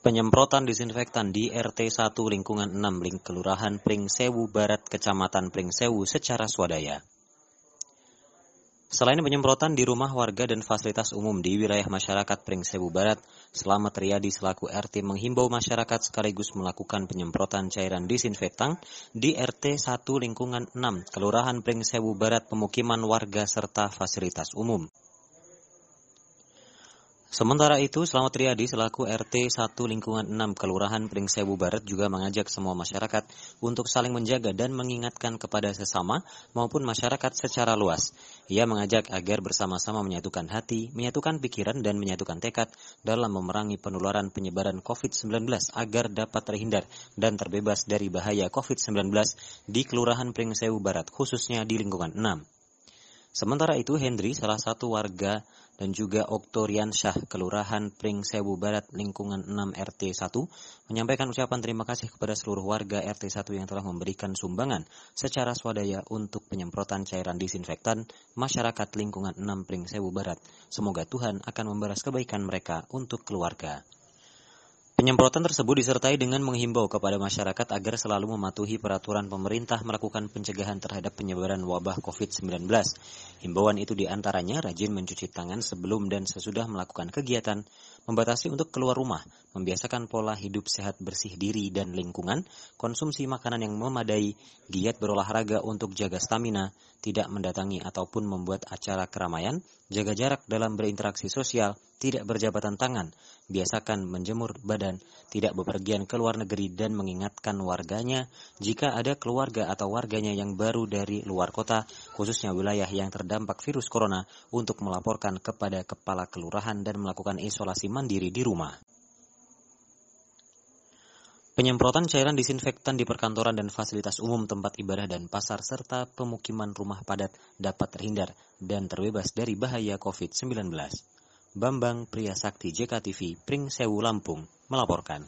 Penyemprotan disinfektan di RT 1 lingkungan 6 Ling Kelurahan Pringsewu Barat Kecamatan Pringsewu secara swadaya. Selain penyemprotan di rumah warga dan fasilitas umum di wilayah masyarakat Pringsewu Barat, Selamat Riyadi selaku RT menghimbau masyarakat sekaligus melakukan penyemprotan cairan disinfektan di RT 1 lingkungan 6 Kelurahan Pringsewu Barat pemukiman warga serta fasilitas umum. Sementara itu, Selamat Riyadi selaku RT 1 Lingkungan 6 Kelurahan Pringsewu Barat juga mengajak semua masyarakat untuk saling menjaga dan mengingatkan kepada sesama maupun masyarakat secara luas. Ia mengajak agar bersama-sama menyatukan hati, menyatukan pikiran, dan menyatukan tekad dalam memerangi penularan penyebaran COVID-19 agar dapat terhindar dan terbebas dari bahaya COVID-19 di Kelurahan Pringsewu Barat, khususnya di lingkungan 6. Sementara itu, Hendri, salah satu warga dan juga Oktorian Syah, Kelurahan Pring Sewu Barat, lingkungan 6 RT 1, menyampaikan ucapan terima kasih kepada seluruh warga RT 1 yang telah memberikan sumbangan secara swadaya untuk penyemprotan cairan disinfektan masyarakat lingkungan 6 Pring Sewu Barat. Semoga Tuhan akan membalas kebaikan mereka untuk keluarga. Penyemprotan tersebut disertai dengan menghimbau kepada masyarakat agar selalu mematuhi peraturan pemerintah melakukan pencegahan terhadap penyebaran wabah COVID-19. Himbauan itu diantaranya rajin mencuci tangan sebelum dan sesudah melakukan kegiatan, membatasi untuk keluar rumah, membiasakan pola hidup sehat bersih diri dan lingkungan, konsumsi makanan yang memadai, giat berolahraga untuk jaga stamina, tidak mendatangi ataupun membuat acara keramaian, jaga jarak dalam berinteraksi sosial, tidak berjabatan tangan, biasakan menjemur badan, tidak bepergian ke luar negeri dan mengingatkan warganya jika ada keluarga atau warganya yang baru dari luar kota, khususnya wilayah yang terdampak virus corona, untuk melaporkan kepada kepala kelurahan dan melakukan isolasi mandiri di rumah. Penyemprotan cairan disinfektan di perkantoran dan fasilitas umum tempat ibadah dan pasar serta pemukiman rumah padat dapat terhindar dan terbebas dari bahaya COVID-19. Bambang Priyasakti JKTV Pring Sewu Lampung melaporkan.